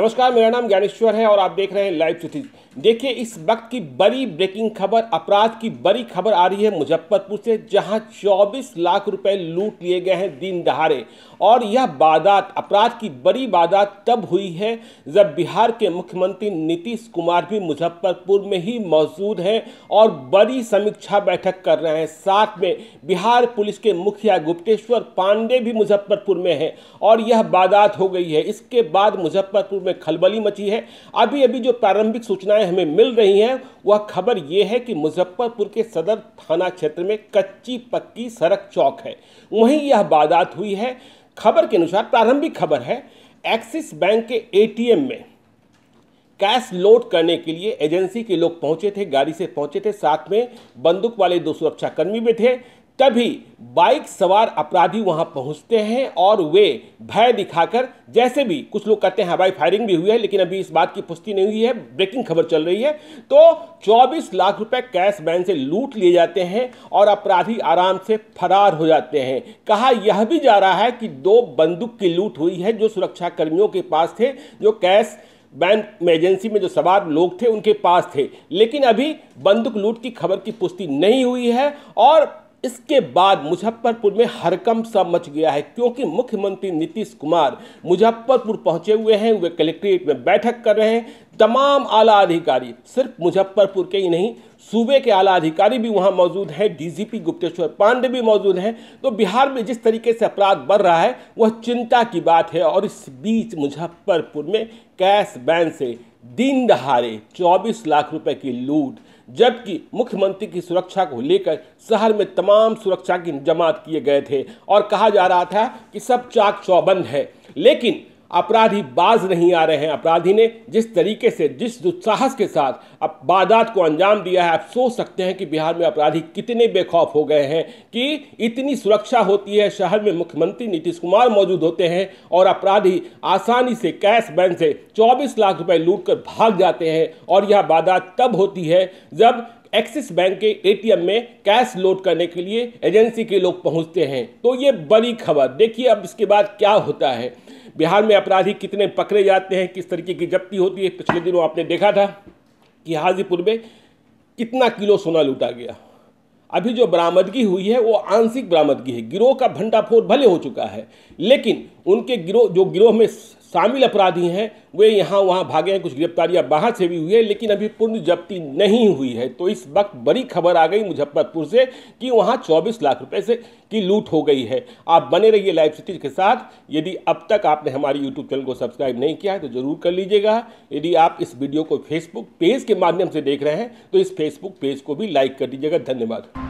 नमस्कार मेरा नाम ज्ञानेश्वर है और आप देख रहे हैं लाइव चुटी देखिए इस वक्त की बड़ी ब्रेकिंग खबर अपराध की बड़ी खबर आ रही है मुजफ्फरपुर से जहां 24 लाख रुपए लूट लिए गए हैं दिन दहाड़े और यह वारदात अपराध की बड़ी वारदात तब हुई है जब बिहार के मुख्यमंत्री नीतीश कुमार भी मुजफ्फरपुर में ही मौजूद हैं और बड़ी समीक्षा बैठक कर रहे हैं साथ में बिहार पुलिस के मुखिया गुप्तेश्वर पांडे भी मुजफ्फरपुर में है और यह वारदात हो गई है इसके बाद मुजफ्फरपुर में खलबली मची है अभी अभी जो प्रारंभिक सूचनाएं हमें मिल रही हैं वह खबर यह है कि मुजफ्फरपुर के सदर थाना क्षेत्र में कच्ची पक्की सड़क चौक है वहीं यह वारदात हुई है खबर के अनुसार प्रारंभिक खबर है एक्सिस बैंक के ए में कैश लोड करने के लिए एजेंसी के लोग पहुंचे थे गाड़ी से पहुंचे थे साथ में बंदूक वाले दो सुरक्षाकर्मी भी थे तभी बाइक सवार अपराधी वहां पहुंचते हैं और वे भय दिखाकर जैसे भी कुछ लोग कहते हैं हवाई हाँ फायरिंग भी हुई है लेकिन अभी इस बात की पुष्टि नहीं हुई है ब्रेकिंग खबर चल रही है तो 24 लाख रुपए कैश बैन से लूट लिए जाते हैं और अपराधी आराम से फरार हो जाते हैं कहा यह भी जा रहा है कि दो बंदूक की लूट हुई है जो सुरक्षाकर्मियों के पास थे जो कैश बैंक में एजेंसी में जो सवार लोग थे उनके पास थे लेकिन अभी बंदूक लूट की खबर की पुष्टि नहीं हुई है और इसके बाद मुजफ्फरपुर में हरकम सा मच गया है क्योंकि मुख्यमंत्री नीतीश कुमार मुजफ्फरपुर पहुंचे हुए हैं वे कलेक्ट्रेट में बैठक कर रहे हैं तमाम आला अधिकारी सिर्फ मुजफ्फरपुर के ही नहीं सूबे के आला अधिकारी भी वहां मौजूद हैं डीजीपी गुप्तेश्वर पांडे भी मौजूद हैं तो बिहार में जिस तरीके से अपराध बढ़ रहा है वह चिंता की बात है और इस बीच मुजफ्फरपुर में कैश बैन से दिन दहाड़े चौबीस लाख रुपये की लूट जबकि मुख्यमंत्री की सुरक्षा को लेकर शहर में तमाम सुरक्षा के इंतजाम किए गए थे और कहा जा रहा था कि सब चाक चौबंद है लेकिन अपराधी बाज नहीं आ रहे हैं अपराधी ने जिस तरीके से जिस दुस्साहस के साथ अब वारदात को अंजाम दिया है आप सोच सकते हैं कि बिहार में अपराधी कितने बेखौफ हो गए हैं कि इतनी सुरक्षा होती है शहर में मुख्यमंत्री नीतीश कुमार मौजूद होते हैं और अपराधी आसानी से कैश बैन से 24 लाख रुपए लूट कर भाग जाते हैं और यह वारदात तब होती है जब एक्सिस बैंक के एटीएम में कैश लोड करने के लिए एजेंसी के लोग पहुंचते हैं तो ये बड़ी खबर देखिए अब इसके बाद क्या होता है बिहार में अपराधी कितने पकड़े जाते हैं किस तरीके की जब्ती होती है पिछले दिनों आपने देखा था कि हाजीपुर में कितना किलो सोना लूटा गया अभी जो बरामदगी हुई है वो आंशिक बरामदगी है गिरोह का भंडाफोड़ भले हो चुका है लेकिन उनके गिरोह जो गिरोह में शामिल अपराधी हैं वे यहाँ वहाँ भागे हैं कुछ गिरफ्तारियाँ बाहर से भी हुई है लेकिन अभी पूर्ण जब्ती नहीं हुई है तो इस वक्त बड़ी खबर आ गई मुजफ्फरपुर से कि वहाँ 24 लाख रुपए से की लूट हो गई है आप बने रहिए लाइव सिटीज के साथ यदि अब तक आपने हमारे यूट्यूब चैनल को सब्सक्राइब नहीं किया है तो ज़रूर कर लीजिएगा यदि आप इस वीडियो को फेसबुक पेज के माध्यम से देख रहे हैं तो इस फेसबुक पेज को भी लाइक कर दीजिएगा धन्यवाद